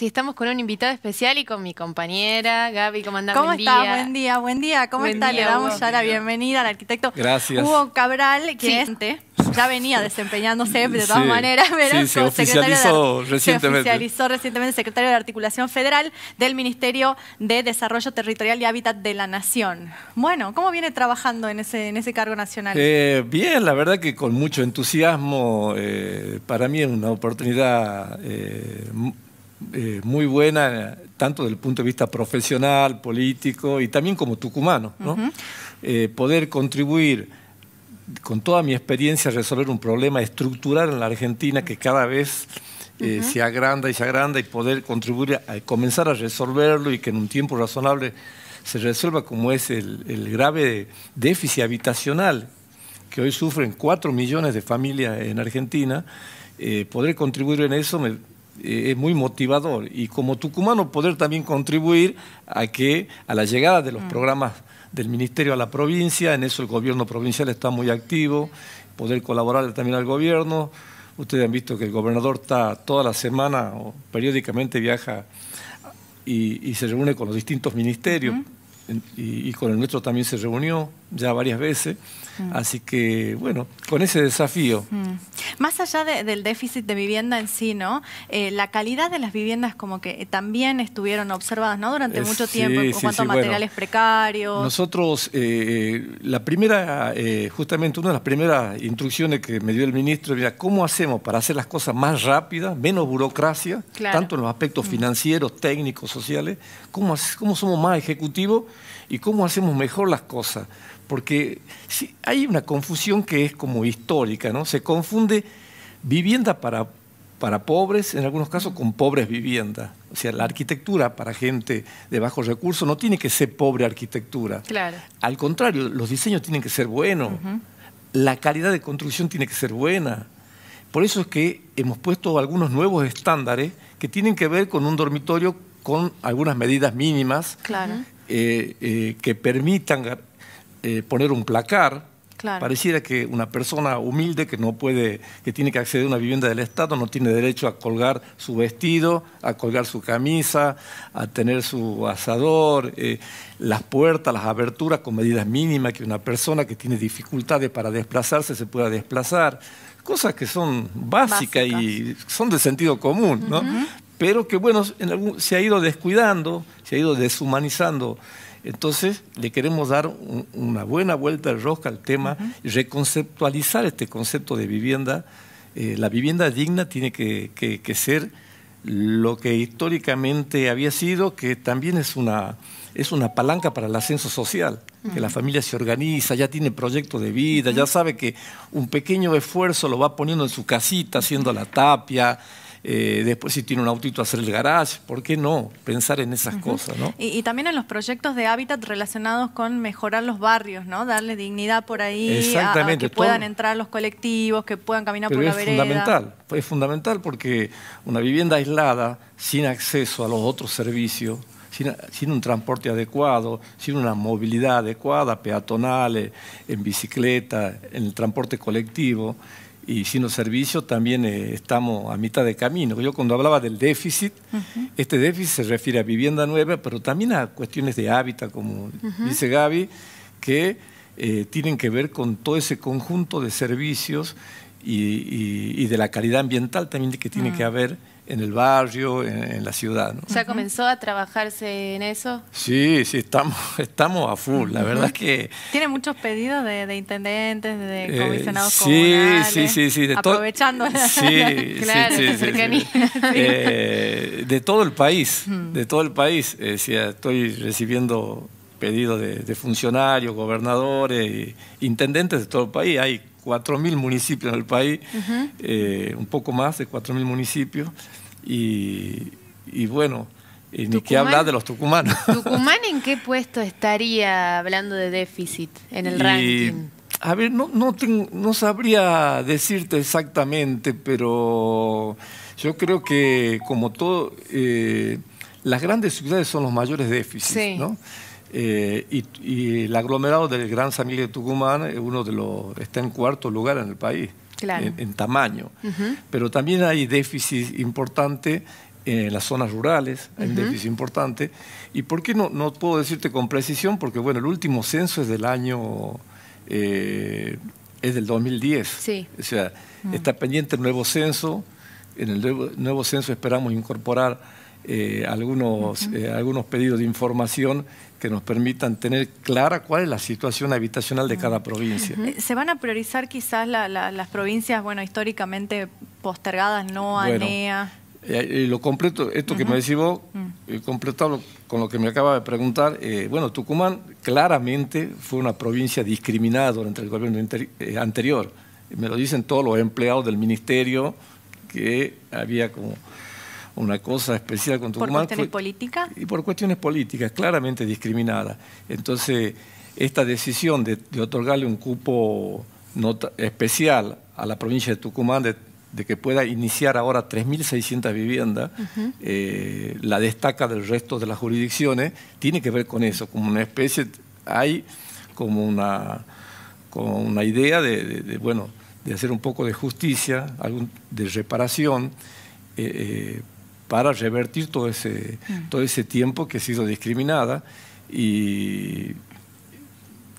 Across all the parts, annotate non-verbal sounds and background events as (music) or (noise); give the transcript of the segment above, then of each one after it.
Y estamos con un invitado especial y con mi compañera Gaby, ¿cómo ¿Cómo está? Buen día, buen día. ¿Cómo está? Le damos ya la bienvenida al arquitecto Hugo Cabral, que este, ya venía desempeñándose de todas maneras, pero sí, se oficializó recientemente. Se oficializó recientemente secretario de Articulación Federal del Ministerio de Desarrollo Territorial y Hábitat de la Nación. Bueno, ¿cómo viene trabajando en ese, en ese cargo nacional? Eh, bien, la verdad que con mucho entusiasmo. Eh, para mí es una oportunidad eh, eh, muy buena, tanto desde el punto de vista profesional, político y también como tucumano, eh, poder contribuir con toda mi experiencia a resolver un problema estructural en la Argentina que cada vez eh, se agranda y se agranda y poder contribuir a, comenzar a resolverlo y que en un tiempo razonable se resuelva como es el, grave déficit habitacional que hoy sufren 4 millones de familias en Argentina, poder contribuir en eso me, eh, es muy motivador. Y como tucumano poder también contribuir a que a la llegada de los mm. programas del ministerio a la provincia, en eso el gobierno provincial está muy activo, poder colaborar también al gobierno. Ustedes han visto que el gobernador está toda la semana o periódicamente viaja y, se reúne con los distintos ministerios y con el nuestro también se reunió ya varias veces. Mm. Así que, bueno, con ese desafío. Mm. Más allá del déficit de vivienda en sí, ¿no? Eh, la calidad de las viviendas como que también estuvieron observadas, ¿no? Durante eh, mucho tiempo, en cuanto a materiales precarios. Nosotros, eh, la primera, justamente una de las primeras instrucciones que me dio el ministro, era... ¿cómo hacemos para hacer las cosas más rápidas, menos burocracia, tanto en los aspectos mm. financieros, técnicos, sociales? ¿Cómo, cómo somos más ejecutivos y cómo hacemos mejor las cosas? porque hay una confusión que es como histórica, ¿no? Se confunde vivienda para, para pobres, en algunos casos con pobres viviendas. O sea, la arquitectura para gente de bajos recursos no tiene que ser pobre arquitectura. Claro. Al contrario, los diseños tienen que ser buenos. La calidad de construcción tiene que ser buena. Por eso es que hemos puesto algunos nuevos estándares que tienen que ver con un dormitorio con algunas medidas mínimas eh, eh, que permitan eh, poner un placar. Pareciera que una persona humilde que no puede, que tiene que acceder a una vivienda del Estado, no tiene derecho a colgar su vestido, a colgar su camisa, a tener su asador, eh, las puertas, las aberturas con medidas mínimas, que una persona que tiene dificultades para desplazarse se pueda desplazar. Cosas que son básicas, y son de sentido común, Pero que, bueno, se ha ido descuidando, se ha ido deshumanizando entonces, le queremos dar una buena vuelta de rosca al tema reconceptualizar este concepto de vivienda. Eh, la vivienda digna tiene que, ser lo que históricamente había sido, que también es una, es una palanca para el ascenso social, que la familia se organiza, ya tiene proyecto de vida, ya sabe que un pequeño esfuerzo lo va poniendo en su casita, haciendo la tapia, eh, después si tiene un autito hacer el garage, ¿por qué no? Pensar en esas cosas, ¿no? Y, también en los proyectos de hábitat relacionados con mejorar los barrios, ¿no? Darle dignidad por ahí, a, que puedan entrar los colectivos, que puedan caminar por la vereda. es fundamental, es fundamental porque una vivienda aislada, sin acceso a los otros servicios, sin, un transporte adecuado, sin una movilidad adecuada, peatonales, en bicicleta, en el transporte colectivo, y sino servicios también eh, estamos a mitad de camino. Yo cuando hablaba del déficit, este déficit se refiere a vivienda nueva, pero también a cuestiones de hábitat, como dice Gaby, que eh, tienen que ver con todo ese conjunto de servicios y, de la calidad ambiental también que tiene que mm. haber en el barrio, en, la ciudad. ¿Ya comenzó a trabajarse en eso? Sí, sí, estamos, (laughs) estamos a full. La verdad es que... ¿Tiene muchos pedidos de, intendentes, de eh, comisionados comunales? Sí, sí, sí. De aprovechando sí, (laughs) sí, sí, eh, de todo el país, de todo el país. Eh, estoy recibiendo pedidos de, funcionarios, gobernadores, intendentes de todo el país. Hay 4.000 municipios en el país, un poco más de 4.000 municipios y, y bueno, eh, ni que hablar de los tucumanos. (laughs) ¿Tucumán en qué puesto estaría hablando de déficit en el ranking? A ver, no, no, no sabría decirte exactamente, pero yo creo que como todo, eh, las grandes ciudades son los mayores déficits, ¿no? Eh, y, el aglomerado del Gran Miguel de Tucumán uno de los, está en cuarto lugar en el país en, tamaño. Pero también hay déficit importante en las zonas rurales, hay un déficit importante. ¿Y por qué no, no puedo decirte con precisión? Porque bueno, el último censo es del año... Eh, es del 2010. Sí. O sea, mm. está pendiente el nuevo censo. En el nuevo, censo esperamos incorporar eh, algunos, eh, algunos pedidos de información que nos permitan tener clara cuál es la situación habitacional de cada provincia. Eh, ¿Se van a priorizar quizás las provincias, bueno, históricamente postergadas, no ANEA? Eh, eh, lo completo, esto que me decís vos, mm. completarlo con lo que me acaba de preguntar, bueno, Tucumán claramente fue una provincia discriminada durante el gobierno anterior. Me lo dicen todos los empleados del ministerio que había como una cosa especial con Tucumán. ¿Por cuestiones políticas? Y por cuestiones políticas, claramente discriminada. Entonces, esta decisión de, otorgarle un cupo especial a la provincia de Tucumán de, que pueda iniciar ahora 3.600 viviendas, eh, la destaca del resto de las jurisdicciones, tiene que ver con eso, como una especie, hay como una, como una idea de, bueno, de hacer un poco de justicia, algún, de reparación, eh, eh, para revertir todo ese, mm. todo ese tiempo que ha sido discriminada y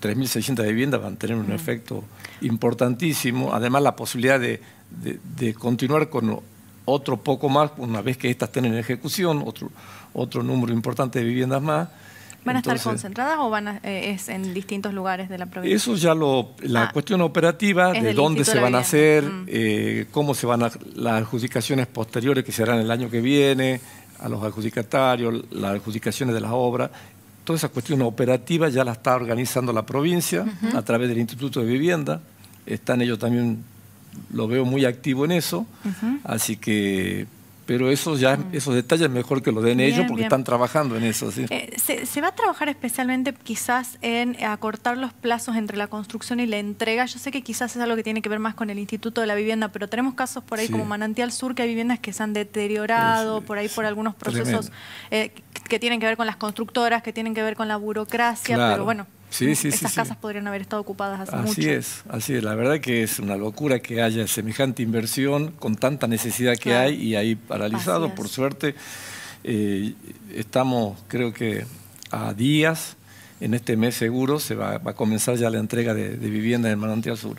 3.600 viviendas van a tener un mm. efecto importantísimo, además la posibilidad de, continuar con otro poco más, una vez que estas estén en ejecución, otro, otro número importante de viviendas más, ¿Van a estar concentradas o van eh, es en distintos lugares de la provincia? Eso ya lo, la ah. cuestión operativa, de dónde se van a hacer, mm. eh, cómo se van a, las adjudicaciones posteriores que se harán el año que viene, a los adjudicatarios, las adjudicaciones de las obras, toda esa cuestión operativa ya la está organizando la provincia a través del Instituto de Vivienda, están ellos también, lo veo muy activo en eso, así que pero esos, ya, mm. esos detalles mejor que lo den ellos porque están trabajando en eso. ¿sí? Eh, se, va a trabajar especialmente quizás en acortar los plazos entre la construcción y la entrega. Yo sé que quizás es algo que tiene que ver más con el Instituto de la Vivienda, pero tenemos casos por ahí como Manantial Sur, que hay viviendas que se han deteriorado por ahí por algunos procesos eh, que tienen que ver con las constructoras, que tienen que ver con la burocracia, pero bueno, Sí, sí, Esas casas podrían haber estado ocupadas hace así mucho. Así es, así es. La verdad que es una locura que haya semejante inversión con tanta necesidad que hay y ahí paralizado. Por suerte, eh, estamos, creo que, a días. En este mes seguro se va, a comenzar ya la entrega de, viviendas en el Manantial Sur.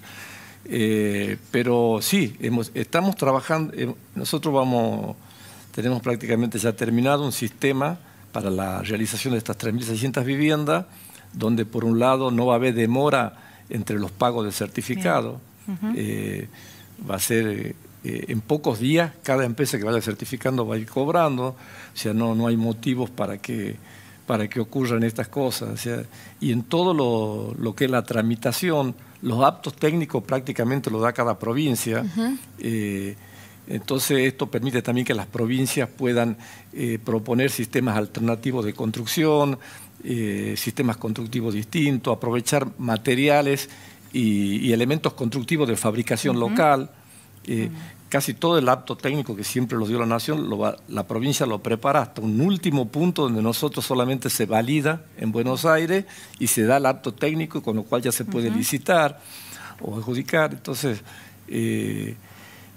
Eh, pero sí, estamos trabajando, eh, nosotros vamos, tenemos prácticamente ya terminado un sistema para la realización de estas 3.600 viviendas donde por un lado no va a haber demora entre los pagos de certificado, eh, va a ser eh, en pocos días cada empresa que vaya certificando va a ir cobrando, o sea, no, no hay motivos para que, para que ocurran estas cosas, y en todo lo, que es la tramitación, los aptos técnicos prácticamente lo da cada provincia. Entonces, esto permite también que las provincias puedan eh, proponer sistemas alternativos de construcción, eh, sistemas constructivos distintos, aprovechar materiales y, elementos constructivos de fabricación local. Eh, mm. Casi todo el acto técnico que siempre los dio la nación, la provincia lo prepara hasta un último punto donde nosotros solamente se valida en Buenos Aires y se da el acto técnico, con lo cual ya se puede licitar o adjudicar. Entonces,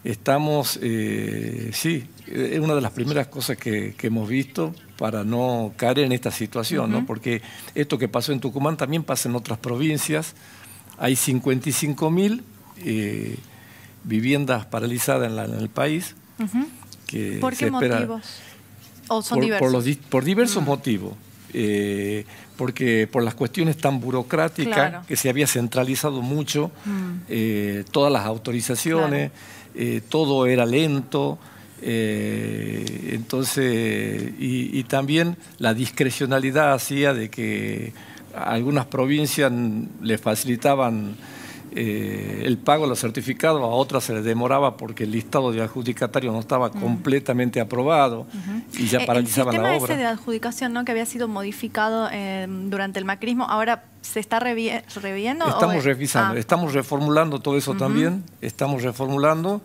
estamos, eh, sí, es una de las primeras cosas que, hemos visto para no caer en esta situación, ¿no? porque esto que pasó en Tucumán también pasa en otras provincias. Hay 55 mil eh, viviendas paralizadas en, el país. ¿Por qué motivos? son por, diversos? Por, diversos mm. motivos. Eh, porque por las cuestiones tan burocráticas que se había centralizado mucho mm. todas las autorizaciones. Eh, todo era lento, eh, entonces, y, también la discrecionalidad hacía de que algunas provincias le facilitaban eh, el pago de los certificados, a otras se les demoraba porque el listado de adjudicatarios no estaba completamente aprobado y ya eh, paralizaban la obra. El sistema de adjudicación ¿no? que había sido modificado eh, durante el macrismo, ahora se está reviendo. Estamos revisando, ah. estamos reformulando todo eso también, estamos reformulando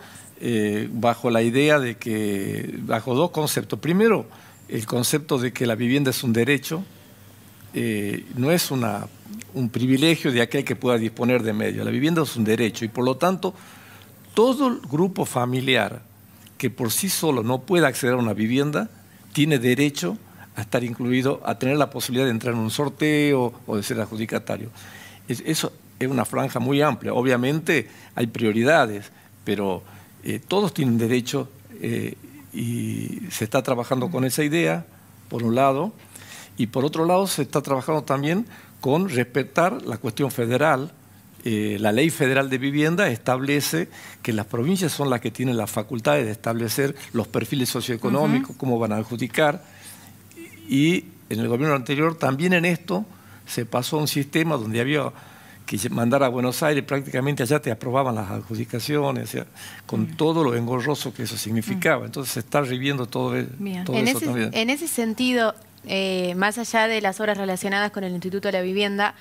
bajo la idea de que, bajo dos conceptos. Primero, el concepto de que la vivienda es un derecho, no es una un privilegio de aquel que pueda disponer de medios. La vivienda es un derecho y por lo tanto todo el grupo familiar que por sí solo no pueda acceder a una vivienda tiene derecho a estar incluido, a tener la posibilidad de entrar en un sorteo o de ser adjudicatario. eso es una franja muy amplia. Obviamente hay prioridades, pero eh, todos tienen derecho eh, y se está trabajando con esa idea, por un lado, y por otro lado se está trabajando también con respetar la cuestión federal. Eh, la ley federal de vivienda establece que las provincias son las que tienen las facultades de establecer los perfiles socioeconómicos, cómo van a adjudicar. Y en el gobierno anterior también en esto se pasó a un sistema donde había que mandar a Buenos Aires, prácticamente allá te aprobaban las adjudicaciones, con todo lo engorroso que eso significaba. Mm. Entonces se está reviviendo todo, e-, todo en eso En ese sentido, eh, más allá de las obras relacionadas con el Instituto de la Vivienda,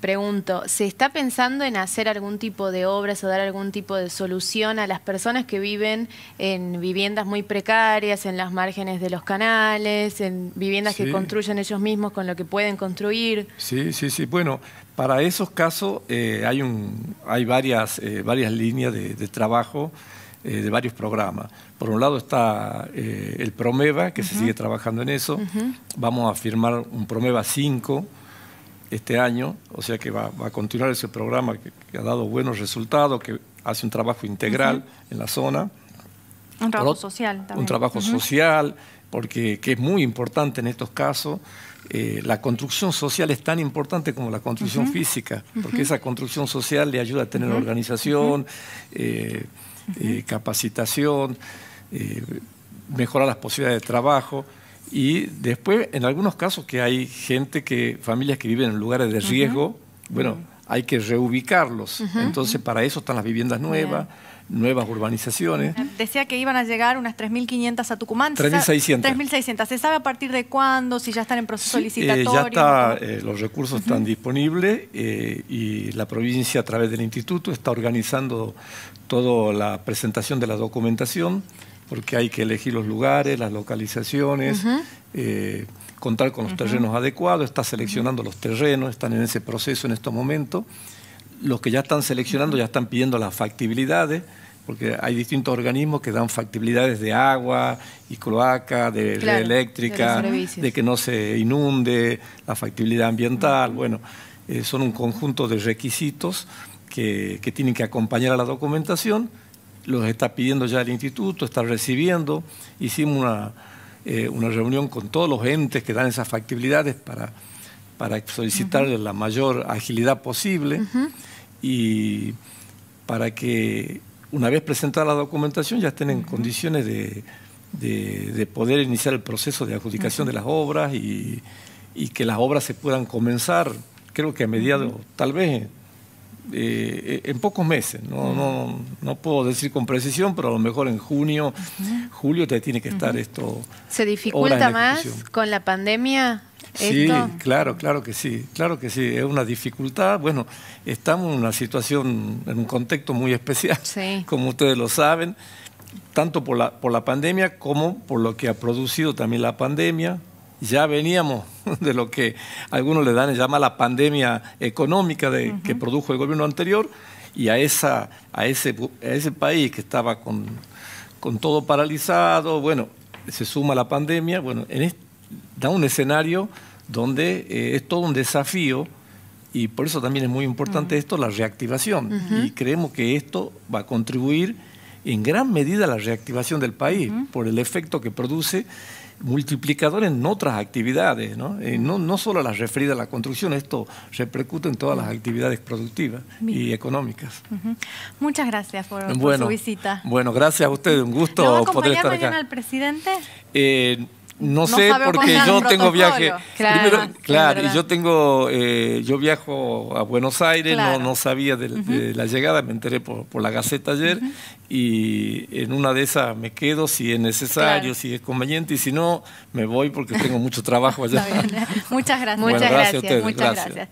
pregunto, ¿se está pensando en hacer algún tipo de obras o dar algún tipo de solución a las personas que viven en viviendas muy precarias, en las márgenes de los canales, en viviendas que construyen ellos mismos con lo que pueden construir? Sí, sí, sí. Bueno, para esos casos eh, hay, un, hay varias, eh, varias líneas de trabajo. Eh, de varios programas. Por un lado está eh, el Promeva, que se sigue trabajando en eso. Vamos a firmar un Promeva 5 este año, o sea que va, a continuar ese programa que, ha dado buenos resultados, que hace un trabajo integral en la zona. Un trabajo social también. Un trabajo social, porque es muy importante en estos casos. Eh, la construcción social es tan importante como la construcción física, porque esa construcción social le ayuda a tener organización, eh, capacitación, eh, mejorar las posibilidades de trabajo. Y después, en algunos casos que hay gente que, familias que viven en lugares de riesgo, bueno, hay que reubicarlos. Entonces, para eso están las viviendas nuevas. nuevas urbanizaciones. Eh, decía que iban a llegar unas 3.500 a Tucumán. 3.600. 3.600. ¿Se sabe a partir de cuándo? Si ya están en proceso eh, licitatorio. ya está, eh, los recursos están disponibles y la provincia a través del instituto está organizando toda la presentación de la documentación porque hay que elegir los lugares, las localizaciones, eh, contar con los terrenos adecuados, está seleccionando los terrenos, están en ese proceso en estos momentos. Los que ya están seleccionando ya están pidiendo las factibilidades, porque hay distintos organismos que dan factibilidades de agua y cloaca, de red eléctrica, de, que no se inunde, la factibilidad ambiental, bueno, eh, son un conjunto de requisitos que, que tienen que acompañar a la documentación los está pidiendo ya el instituto, está recibiendo. Hicimos una, eh, una reunión con todos los entes que dan esas factibilidades para, para solicitar la mayor agilidad posible y para que una vez presentada la documentación ya estén en condiciones de, poder iniciar el proceso de adjudicación de las obras y, y, que las obras se puedan comenzar, creo que a mediados, tal vez eh, en pocos meses. No, no, no puedo decir con precisión, pero a lo mejor en junio, julio te tiene que estar esto. ¿Se dificulta más con la pandemia? Sí, claro, claro que sí, claro que sí, es una dificultad. Bueno, estamos en una situación, en un contexto muy especial, (laughs) como ustedes lo saben, tanto por la, por la pandemia como por lo que ha producido también la pandemia, ya veníamos (laughs) de lo que algunos le dan llama la pandemia económica que produjo el gobierno anterior y a, esa, a, ese, ese país que estaba con, todo paralizado, bueno, se suma la pandemia, bueno, en este, da un escenario donde eh, es todo un desafío y por eso también es muy importante esto, la reactivación. Y creemos que esto va a contribuir en gran medida a la reactivación del país por el efecto que produce multiplicador en otras actividades, ¿no? no, solo las referidas a la construcción, esto repercute en todas las actividades productivas y económicas. Muchas gracias por, su visita. Bueno, gracias a ustedes, un gusto poder estar acá. al presidente? Eh, no, sé porque yo tengo viaje. Claro, claro y yo tengo, eh, yo viajo a Buenos Aires, no, sabía de, la llegada, me enteré por, la Gaceta ayer y en una de esas me quedo si es necesario, si es conveniente y si no, me voy porque tengo mucho trabajo (laughs) allá. muchas gracias. muchas gracias, muchas gracias.